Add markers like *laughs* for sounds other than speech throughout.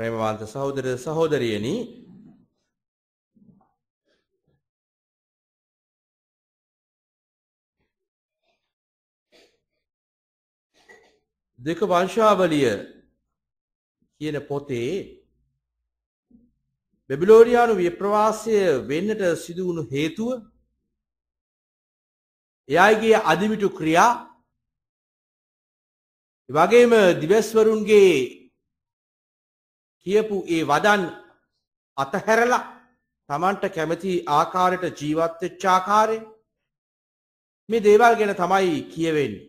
ප්‍රේමවන්ත සහෝදර සහෝදරියනි දෙක වංශාවලිය කියන පොතේ බෙබිලෝනියානු විප්‍රවාසය වෙන්නට සිදු වුණු හේතුව එයාගේ අදිමිටු ක්‍රියා වගේම දිවස්වරුන්ගේ කියපු ඒ වදන් අතහැරලා තමන්ට කැමති ආකාරයට ජීවත් වෙච්ච ආකාරය මේ දේවල් ගැන තමයි කියවෙන්නේ.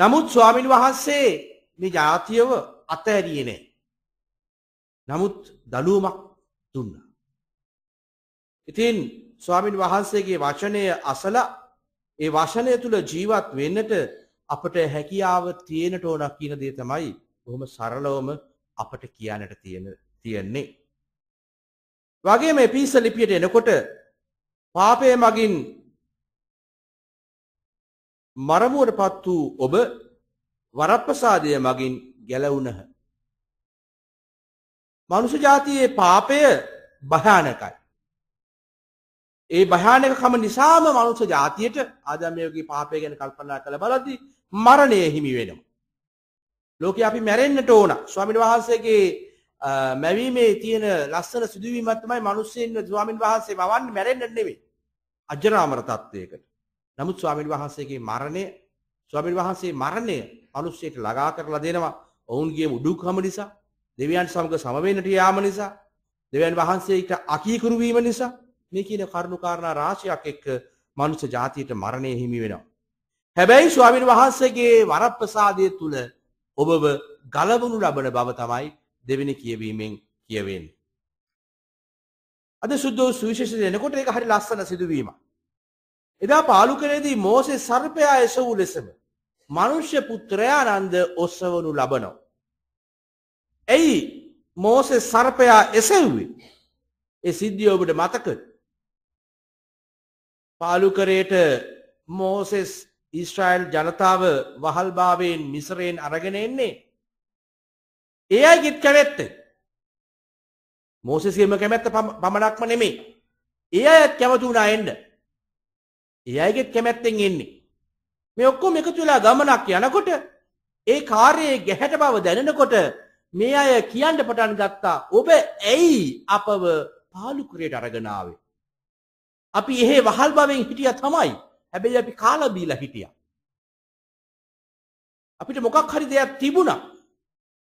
නමුත් ස්වාමින් වහන්සේ මේ ජාතියව අතහැරියේ නැහැ. නමුත් දලුවමක් දුන්නා. ඉතින් ස්වාමින් වහන්සේගේ වචනය අසල ඒ වචනය තුළ ජීවත් වෙන්නට අපට හැකියාව තියෙනට ඕන කියන දේ තමයි බොහොම සරලවම අපට කියන්නට තියෙන තියෙන්නේ. වගේම එපිස ලිපියට එනකොට පාපය මගින් මරමුවට පත් වූ ඔබ වරප්‍රසාදය මගින් ගැලවුණහ. මනුෂ ජාතියේ පාපය භයානකයි. ඒ භයානකකම නිසාම මනුෂ ජාතියට ආදමයෝගේ පාපය ගැන කල්පනා කළ බලද්දි මරණය හිමි වෙනවා. ලෝක අපි මැරෙන්න්නට ඕන ස්වාමින් වහන්සේගේ මැවීමේ තියෙන ලස්සන සිදුවීමත්තමයි මනුස්සයෙන් ස්වාමින් වහන්සේ මවන් මැරෙන්න්න නෙවේ අජරාමර තත්ත්වයකට නමුත් ස්වාමින් වහන්සේගේ මරණය ස්වාමින් වහන්සේ මරණය අනුස්සයට ලගා කරලා දෙනවා ඔවුන්ගේ උඩුක්හම නිසා දෙවියන් සමග සමවෙන්නට යාම නිසා දෙවන් වහන්සේට අකීකරුවීම නිසා මේ කියන කරුණුකාරණ රාශයක් එක්ක මනුස ජාතියට මරණය හිමි වෙනවා. හැබැයි ස්වාමින් වහන්සේගේ වරප්‍රසාදය තුළ ඔබව ගලවනු ලබන බව තමයි දෙවෙනි කියවීමෙන් කියවෙන්. අද සුද්දෝ සුවිශේෂ දෙනකොට ඒක හරි ලස්සන සිදුවීම. එදා පාලුකනේදී මෝසේ සර්පයා එසවූ ලෙසම මනුෂ්‍ය පුත්‍රයානන්ද ඔස්සවනු ලබනෝ. ඇයි මෝසේ සර්පයා එසැව්වේ ඒ සිද්ධිය ඔබට මතකද පාලුකරයට මෝසෙස් ඊස්ට්‍රයිල් ජනතාව වහල්භාවයෙන් මිසරයෙන් අරගෙන එන්නේ. ඒ අයිගෙත් කැමැත්ත. මෝසසියම කැමැත්ත පමණක්ම නෙමේ. ඒ අයත් කැමතුුණා එන්න. ඒ අයගෙත් කැමැත්තෙන් එන්නේ. මේ ඔක්කොම එක තුලා ගමනක් යනකොට ඒ කාර්යයේ ගැහැට බව දැනෙනකොට මේ අය කියන්න පටන් ගත්තා ඔබ ඇයි අපව පාලුකුරයට අරගනාවේ. අපි එහෙ වහල් බවෙන් හිටිය තමයි හැබැයි අපි කාලා බීලා හිටියා. අපිට මොකක් හරි දෙයක් තිබුණා.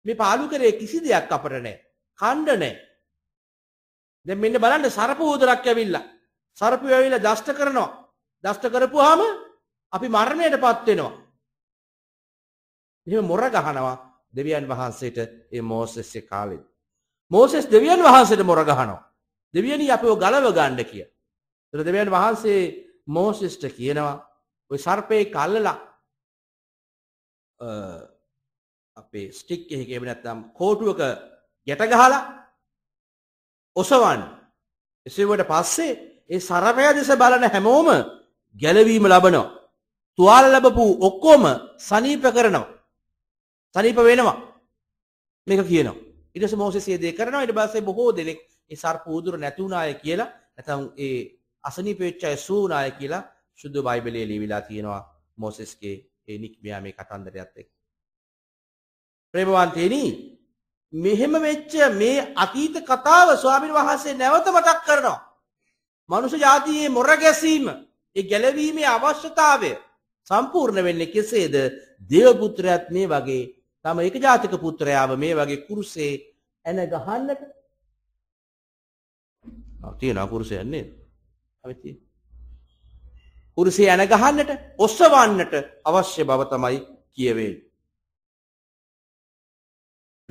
මේ පාලු කරේ කිසි දෙයක් අපට නැහැ. කණ්ඩ නැහැ. දැන් මෙන්න බලන්න සරප උදරක් ඇවිල්ලා. සරපු ඇවිල්ලා දෂ්ට කරනවා. දෂ්ට කරපුවාම අපි මරණයටපත් වෙනවා. එහෙම මොර ගහනවා දෙවියන් වහන්සේට ඒ මෝසෙස්ගේ කාලේ. මෝසෙස් දෙවියන් වහන්සේට මොර ගහනවා. දෙවියනි අපිව ගලව ගන්න කිය. ඒතර දෙවියන් වහන්සේ මෝසිස්ට කියනවා ඔය සර්පය කල්ලලා අපේ ස්ටික් එහි කෙම නැත්තම් කෝටුවක ගැටගහලා ඔසවන් එසවට පස්සේ ඒ සරපය දෙස බලන හැමෝම ගැලවීම ලබනවා තුවාල ලබපු ඔක්කෝම සනීප කරනවා සනීප වෙනවා මේක කියනවා ඉටස මෝසේදේ කරනවා ඉට බස්සේ බොහෝ දෙනෙක් ඒ සර්පූදුර නැතිවුණය කියලා නැතම් ඒ අසනීපෙච්චය සූනාය කියලා සුදු බයිබලයේ ලියවිලා තියෙනවා මෝසෙස්ගේ ඒ නික්මයා මේ කතන්දරයත් එක්ක. ප්‍රේමවන්තේනි මෙහෙම වෙච්ච මේ අතීත කතාව ස්වාමීන් වහන්සේ නැවත මතක් කරනවා. මනුෂ්‍ය ජාතියේ මොර ගැසීම, ඒ ගැලවීමේ අවශ්‍යතාවය සම්පූර්ණ වෙන්නේ කෙසේද? දේව පුත්‍රයාත් මේ වගේ තම එක ජාතික පුත්‍රයාව මේ වගේ කුරුසේ ඇන ගහන්නට තියෙන අකුරුසයන්නේ ඇති. කුරුසේ ඇන ගහන්නට ඔස්සවන්නට අවශ්‍ය බව තමයි කියවේ.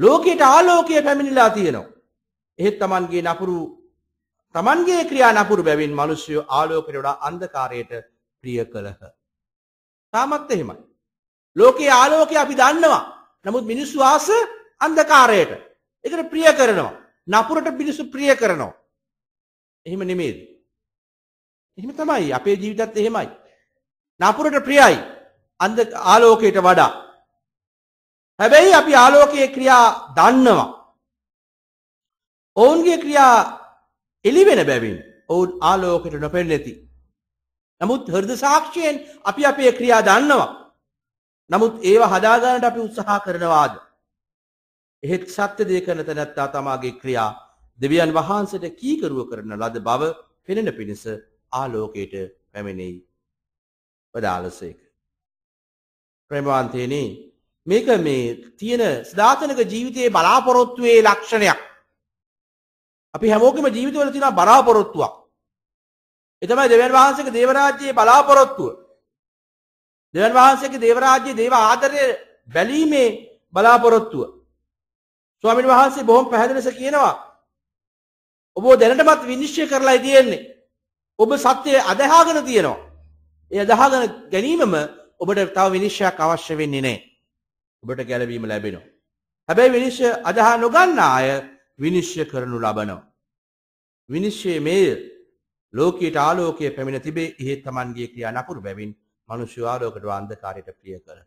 ලෝකයට ආලෝකය පැමිණිලා තියෙනවා. එහෙත් Tamanගේ නපුරු Tamanගේ ක්‍රියා නපුරු බැවින් මිනිස්සු ආලෝකයට වඩා අන්ධකාරයට ප්‍රිය කළහ. තාමත් එහෙමයි. ලෝකයේ ආලෝකය අපි දන්නවා. නමුත් මිනිස්සු ආස අන්ධකාරයට. ඒකට ප්‍රිය කරනවා. නපුරට මිනිස්සු ප්‍රිය කරනවා. එහෙම නෙමෙයි. එහෙම තමයි අපේ ජීවිතත් එහෙමයි. නපුරට ප්‍රියයි. අන්ද ආලෝකයට වඩා. හැබැයි අපි ආලෝකයේ ක්‍රියා දන්නවා. ඔවුන්ගේ ක්‍රියා එළිවෙන බැවින් ඔවුන් ආලෝකයට නොපෙන්නේති. නමුත් හෘද සාක්ෂියෙන් අපි අපේ ක්‍රියා දන්නවා. නමුත් ඒව හදාගන්නට අපි උත්සාහ කරනවාද? එහෙත් සත්‍ය දේ කරන තැනැත්තා තමාගේ ක්‍රියා දෙවියන් වහන්සේට කීකරුව කරන ලද බව පෙනෙන පිණිස ආලෝකයට පැමිණෙයි. වදාළසේක. ප්‍රමවන්තයනේ මේක මේ තියෙන ස්ධාතනක ජීවිතයේ බලාපොරොත්තුවේ ලක්ෂණයක්. අපි හැමෝකම ජීවිතවල තින බලාපොරොත්තුවක්. එතමයි දෙවන් වහන්සේක දේවරාජ්‍යයේ බලාපොරොත්තුව. දෙවන් වහන්සේක දේවරාජ්‍ය දේව ආදරය බැලීමේ බලාපොරොත්තුව. ස්වාමින් වහන්සේ බොහොම පැහැදිලස කියනවා. ඔබෝ දැනටමත් විනිශ්චය කරලා තියෙන්නේ. ඔබ සත්‍යය අදහාගෙන තියෙනවා. එය අදහාගෙන ගැනීමම ඔබට තව විනිශ්චයක් අවශ්‍ය වෙන්නේ නෑ. ඔබට ගැලවීම ලැබෙනවා. හැබැයි විනිශ්ය අදහා නොගන්න අය විනිශ්්‍ය කරනු ලබනවා. විනිශ්්‍යය මේ ලෝකයට ආලෝකය පැමිණ තිබේ ඒත් තමන්ගේ ක්‍රියා නපුරු බැවින් මනුෂ්‍යවාලෝකට වන්දකාරයට ප්‍රිය කරන.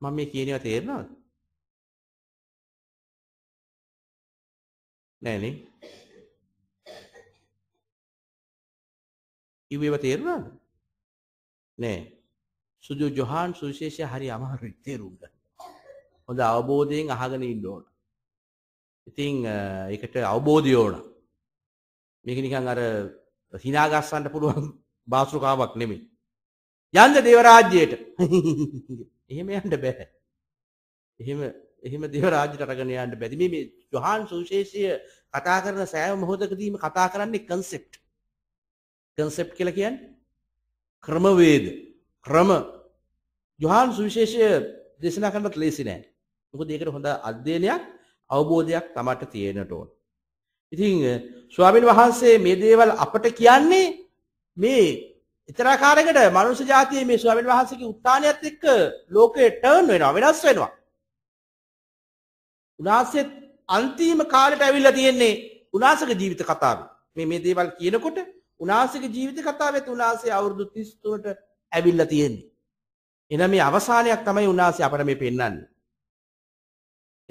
මම මේ කියනව තේරෙනවද? නෑනේ කිව්ව ඒවා තේරුණාද? නෑ. සුදු ජොහාන් සුවිශේෂය හරි අමාරුයි තේරුම් ගන්න. හොඳ අවබෝධයෙන් අහගෙන ඉන්න ඕන. ඉතින් ඒකට අවබෝධය ඕන. මේක නිකන් අර හිනාගස්සන්න පුළුවන් *laughs* බාස්රුකාවක් නෙමෙයි. යන්න දේවරාජ්‍යයට. *laughs* එහෙම යන්න බෑ. එහෙම එහෙම දේවරාජ්‍යට අරගෙන යන්න බැරි. මේ මේ ජොහාන් සුවිශේෂය කතා කරන සෑම මොහොතකදීම කතා කරන්නේ concept. කන්සෙප්ට් කියලා කියන්නේ ක්‍රමවේද ක්‍රම යොහාන් සුවිශේෂය දේශනා කරන්නත් ලේසි නෑ. මොකද ඒකට හොඳ අධ්‍යයනයක් අවබෝධයක් තමට තියෙනට ඕන. ඉතින් ස්වාමීන් වහන්සේ මේ දේවල් අපට කියන්නේ මේ ඉතරාකාරයකට මනුෂ්‍ය ජාතියේ මේ ස්වාමීන් වහන්සේගේ උත්ථානයත් එක්ක ලෝකේ ටර්න් වෙනවා වෙනස් වෙනවා. උනාසෙත් අන්තිම කාලයට ඇවිල්ලා තියෙන්නේ උනාසක ජීවිත කතාව. මේ මේ දේවල් කියනකොට උනාසගේ ජීවිත කතාවත් උනාසේ අවුරුදු තිස්තුවට ඇවිල්ල තියෙන්නේ. එන මේ අවසානයක් තමයි උනාසේ අපට මේ පෙන්න්න.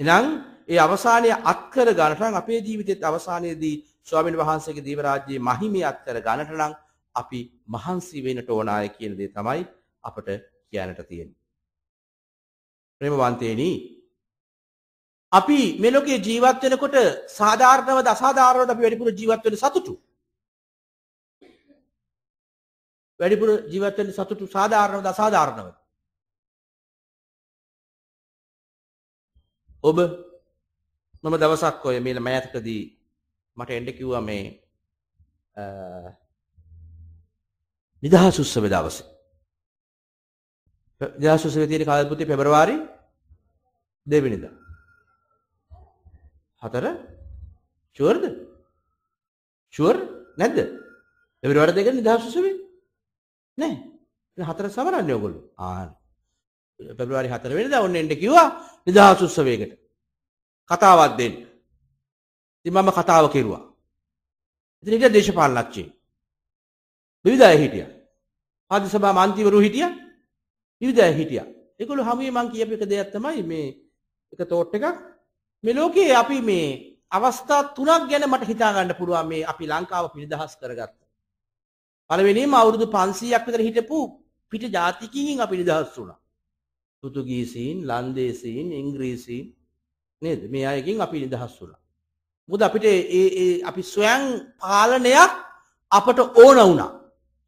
එනම් ඒ අවසානය අත්කර ගණටන් අපේ ජීවිතත් අවසානයේදී ස්වාමින් වහන්සේගේ දීවරාජ්‍යයේ මහිමි අත්කර ගණටනම් අපි මහන්සි වෙනට ඕනාය කියන දේ තමයි අපට කියනට තියෙන. ප්‍රේමවන්තේනී අපි මෙලොකේ ජීවත් වෙනකොට සාධාරණව දසාධාරණව අපි වැඩිපුර ජීවත් වෙන සතුටු වැඩිපුර ජීවත් වෙන්න සතුටු සාධාරණවද අසාධාරණවද? ඔබ මම දවසක් ඔය මේ මෑතකදී මට එන්න කිව්වා මේ නිදහස් උත්සව දවසේ. නිදහස් උත්සවයේ තියෙන කාලපුත්තේ පෙබරවාරි 2 වෙනිදා. හතර ෂුවර්ද? ෂුවර් නැද්ද? පෙබරවාරි 2 වෙනිදා නිදහස් උත්සවේ නෑ හතර සමරන්න ඔගොලු ආන පෙබරවාරි හතර වෙනද ඔන්න එන්ට කිව්වා නිදහස් උත්සවයකට කතාවක් දෙන්න ඉතින් මම කතාව කෙරුවා ඉතින් හිටිය දේශපාලනච්චේ විවිධ අය හිටියා පාදි සභා මන්තිවරු හිටියා විවිධ අය හිටියා ඒගොල්ලෝ හැමෝම මං කියපු එක දෙයක් තමයි මේ එක තෝට් එකක් මේ ලෝකේ අපි මේ අවස්ථා තුනක් ගැන මට හිතා ගන්න පුළුවන් මේ අපි ලංකාව පිරිදහස් කරගත්ත පළවෙනිම අවුරුදු 500ක් විතර හිටපු පිට ජාතිකයින් අපි නිදහස් වුණා. පෘතුගීසීන්, ලන්දේසීන්, ඉංග්‍රීසීන් නේද? මේ අයගෙන් අපි නිදහස් වුණා. මොකද අපිට ඒ ඒ අපි ස්වයං පාලනයක් අපට ඕන වුණා.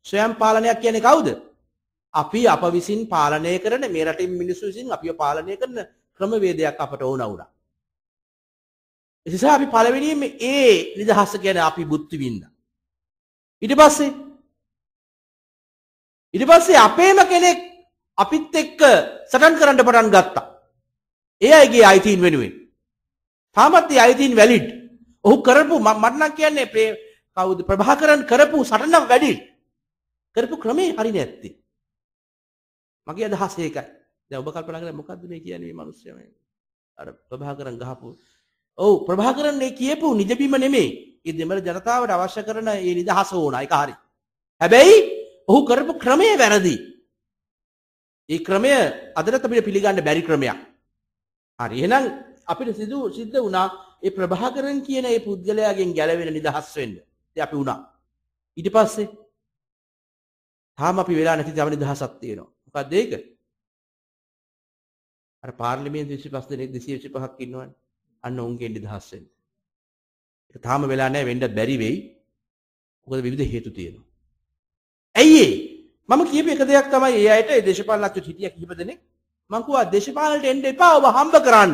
ස්වයං පාලනයක් කියන්නේ කවුද? අපි අප විසින් පාලනය කරන මේ රටින් මිනිස්සු විසින් අපිව පාලනය කරන ක්‍රමවේදයක් අපට ඕන වුණා. එනිසා අපි පළවෙනිම ඒ නිදහස ගැන අපි බුද්ධ විඳින්න. ඊට පස්සේ ඊට පස්සේ අපේම කෙනෙක් අපිත් එක්ක සටන් කරන්න පටන් ගත්තා. ඒ අයගේ අයිතීන් වෙනුවෙන්. තාමත් ඒ අයිතීන් වැලිඩ්. ඔහු කරපු මට නම් කියන්නේ ප්‍රේ කවුද ප්‍රභාකරන් කරපු සටන වැඩි. කරපු ක්‍රමේ හරි නැත්තේ. මගේ අදහස ඒකයි. දැන් ඔබ කල්පනා කරලා මොකද්ද මේ කියන්නේ මේ මිනිස්සයා මේ අර ප්‍රභාකරන් ගහපු ඔව් ප්‍රභාකරන් මේ කියපු නිජබිම නෙමෙයි. ඒ දෙමළ ජනතාවට අවශ්‍ය කරන ඒ නිදහස ඕන. ඒක හරි. හැබැයි ඔහු කරපු ක්‍රමය වැරදි. ඒ ක්‍රමය අදරත් අපිට පිළිගන්න බැරි ක්‍රමයක්. හරි එහෙනම් අපිට සිදු සිද්ධ වුණා ඒ ප්‍රභාකරන් කියන ඒ පුද්ගලයාගෙන් ගැලවෙන නිදහස් වෙන්න. ඉතින් අපි වුණා. ඊට පස්සේ තාම අපි වෙලා නැති තව නිදහසක් තියෙනවා. මොකක්ද ඒක? අර පාර්ලිමේන්තු 25 දෙනෙක් 225ක් ඉන්නවනේ. අන්න උන්ගෙන් නිදහස් වෙන්න. ඒක තාම වෙලා නැහැ වෙන්න බැරි වෙයි. මොකද විවිධ හේතු තියෙනවා. ඇයි මම කියපු එක දෙයක් තමයි ඒ අයට ඒ දේශපාලනඥයෝ හිටිය කිහිප දෙනෙක් මං කිව්වා දේශපාලනට එන්න එපා ඔබ හම්බ කරන්න.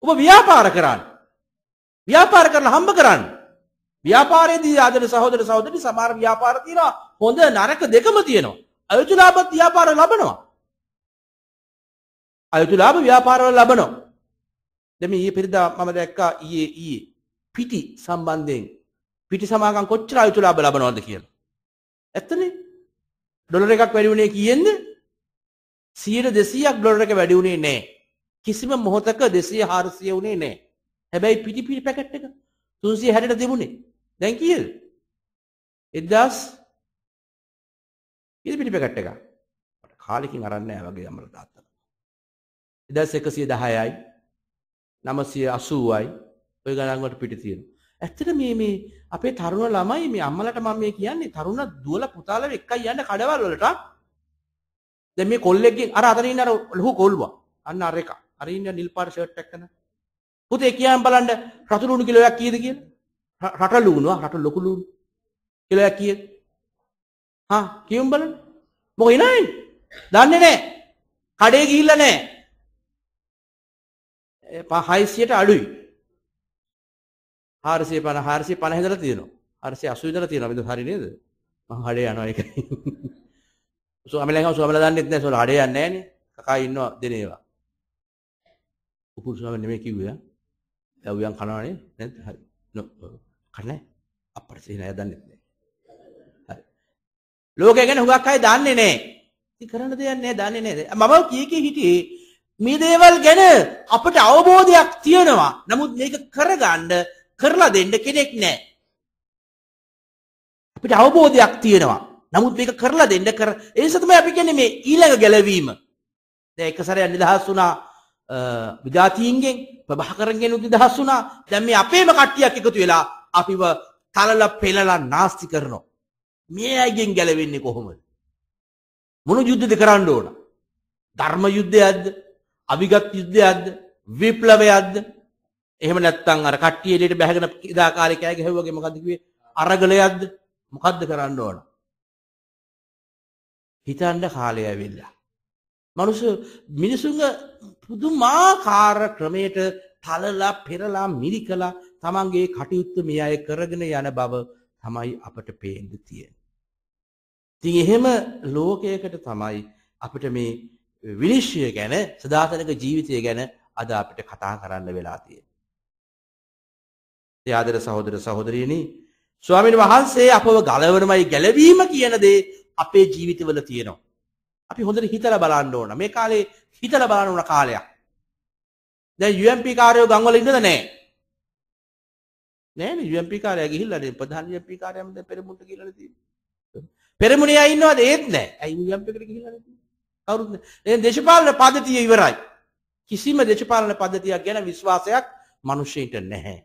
ඔබ ව්‍යාපාර කරන්න. ව්‍යාපාර කරලා හම්බ කරන්න. ව්‍යාපාරයේදී ආදර සහෝදර සහෝදරි සමහර ව්‍යාපාර තියෙනවා හොඳ නරක දෙකම තියෙනවා. අයුතුලාභත් ව්‍යාපාර ලබනවා. අයුතුලාභ ව්‍යාපාරවල ලබනවා. දැන් මේ ඊයේ පෙරදා මම දැක්කා ඊයේ ඊයේ පිටි සම්බන්ධයෙන් පිටි සමාගම් කොච්චර අයුතුලාභ ලබනවද කියලා. ඇත්තනේ ඩොලර එකක් වැඩි වුණේ කියෙන්ද 100 200ක් ඩොලර එක වැඩි වුණේ නැහැ. කිසිම මොහොතක 200 400 වුණේ නැහැ. හැබැයි පිටි පිටි පැකට් එක 360ට තිබුණේ. දැන් කීයද? 1000 පිටි පිටි පැකට් එක. කාලෙකින් අරන් නැහැ වගේ අමර තාත්තලා. 1110යි 980යි ඔය ගණන් වලට පිටි තියෙනවා. ඇත්තට මේ මේ අපේ තරුණ ළමයි මේ අම්මලට මම මේ කියන්නේ තරුණ දුවල පුතාලව එක්කයි යන්න කඩවල් වලට. දැන් මේ කොල්ලෙක්ගෙන් අර අතන ඉන්න අර ලොකු කොල්වා. අන්න අර එක. අර ඉන්න නිල් පාට ෂර්ට් එකක් කරන. පුතේ කියන් බලන්න රතු ලුණු කිලෝයක් කීයද කියලා? රට ලුණුවා රට ලොකු ලුණු. කිලෝයක් කීයද? හා කියමු බලන්න. මොකෝ ඉනයින්? දන්නේ නැහැ. කඩේ ගිහිල්ලා නැහැ. 500ට අඩුයි. හාරසිය පන හාරසිය පණහැදල තියෙනවා හරසිය අසුවිදල තියෙනවා බිඳ හරි නේද මං හඩේ යනවා ඒක සුවමලකම සුවමල දන්නෙත් නෑ සුවල හඩේ යන්නේ නෑනේ කකා ඉන්නවා දෙන ඒවා උපුල් ස්වාමීන් නෙමෙයි කිව්වේ දැව්වියන් කනවනේ නේද හරි කන්නේ අපර සිහින අය දන්නෙත් නෑ හරි ලෝකය ගැන හුඟක් අය දන්නේ නෑ ඉතින් කරන්න දෙයක් නෑ දන්නේ නෑ මම කී කී හිටියේ මේ දේවල් ගැන අපට අවබෝධයක් තියෙනවා. නමුත් මේක කරගන්න කරලා දෙන්න කෙනෙක් නැහැ. අපිට අවබෝධයක් තියෙනවා. නමුත් මේක කරලා දෙන්න කර ඒ නිසා තමයි අපි කියන්නේ මේ ඊළඟ ගැලවීම. දැන් එක සැරයක් නිදහස් වුණා විජාතීන්ගෙන් ප්‍රභාකරන්ගෙන් නිදහස් වුණා. දැන් මේ අපේම කට්ටියක් එකතු වෙලා අපිව තලලා පෙලලා නාස්ති කරනවා. මේ අයගෙන් ගැලවෙන්නේ කොහොමද? මොන යුද්ධද කරන්න ඕන? ධර්ම යුද්ධයක්ද? අවිගත් යුද්ධයක්ද? විප්ලවයක්ද? එහෙම නැත්නම් අර කට්ටිය එළියට බැහැගෙන ඉදා කාලේ කෑ ගැහුවාගේ මොකද්ද කිව්වේ? අරගලයක්ද? මොකද්ද කරන්න ඕන? හිතන්න කාලය ඇවිල්ලා. මනුස්ස මිනිසුන්ගේ පුදුමාකාර ක්‍රමයට තලලා පෙරලා මිරිකලා තමන්ගේ කටයුත්ත මේ අය කරගෙන යන බව තමයි අපට පේන්න තියෙන්නේ. ඉතින් එහෙම ලෝකයකට තමයි අපිට මේ විනිශ්චය ගැන සදාතනික ජීවිතය ගැන අද අපිට කතා කරන්න වෙලා තියෙන්නේ. යාදර සහෝදර සහෝදරයනි ස්වාමීන් වහන්සේ අපව ගලවනමයි ගැලවීම කියන දේ අපේ ජීවිතවල තියෙනවා. අපි හොඳට හිතලා බලන්න ඕන. මේ කාලේ හිතලා බලන්න ඕන කාලයක්. දැන් UMP කාර්යෝ ගම්වල ඉන්නද නැහැ? නෑනේ UMP කාර්යය ගිහිල්ලා නේ ප්‍රධාන UMP කාර්යයම දැන් පෙරමුණට ගිහිල්ලා තියෙන්නේ. පෙරමුණේ ආ ඉන්නවද? ඒත් නැහැ. ඇයි UMP එකට ගිහිල්ලා නැති? කවුරුත් නැහැ. එහෙනම් දේශපාලන පද්ධතිය ඉවරයි. කිසිම දේශපාලන පද්ධතියක් ගැන විශ්වාසයක් මිනිස්සුන්ට නැහැ.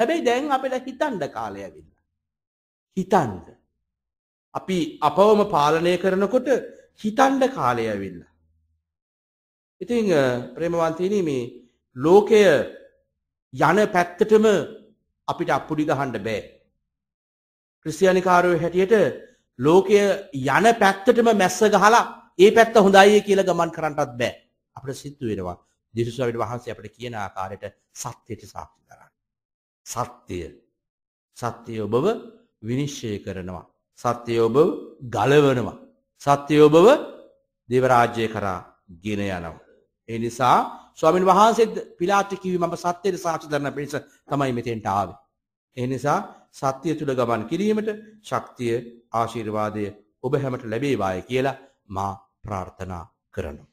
හැබැයි දැන් අපිට හිතන්ඩ කාලය ඇවිල්ල. හිතන්ද. අපි අපවම පාලනය කරනකොට හිතන්ඩ කාලය ඇවිල්ල. ඉතිං ප්‍රේමවන්තීන මේ ලෝකය යන පැත්තටම අපිට අපපුඩි ගහන්ඩ බෑ. ක්‍රස්තියනිකාරයෝ හැටියට ලෝකය යන පැත්තටම මැස්ස ගහලා ඒ පැත්ත හොඳයි කියල ගමන් කරන්නටත් බෑ අපට සිත්තු වෙනවා දිරුසවිට වහන්සේ අපට කියන ආකාරයට සත්‍යයට සාක්ෂි දර. සත්‍යය. සත්‍යය ඔබව විනිශ්චය කරනවා. සත්‍යය ඔබව ගලවනවා. සත්‍යය ඔබව දෙවරාජ්‍යය කරා ගෙන යනවා. ඒ නිසා ස්වාමීන් වහන්සේ පිලාටි කිව්වේ මම සත්‍යයට සාක්ෂි දරන පිණිස තමයි මෙතෙන්ට ආවේ. ඒ නිසා සත්‍ය තුල ගමන් කිරීමට ශක්තිය ආශිර්වාදය ඔබ හැමට ලැබේවායි කියලා මා ප්‍රාර්ථනා කරනවා.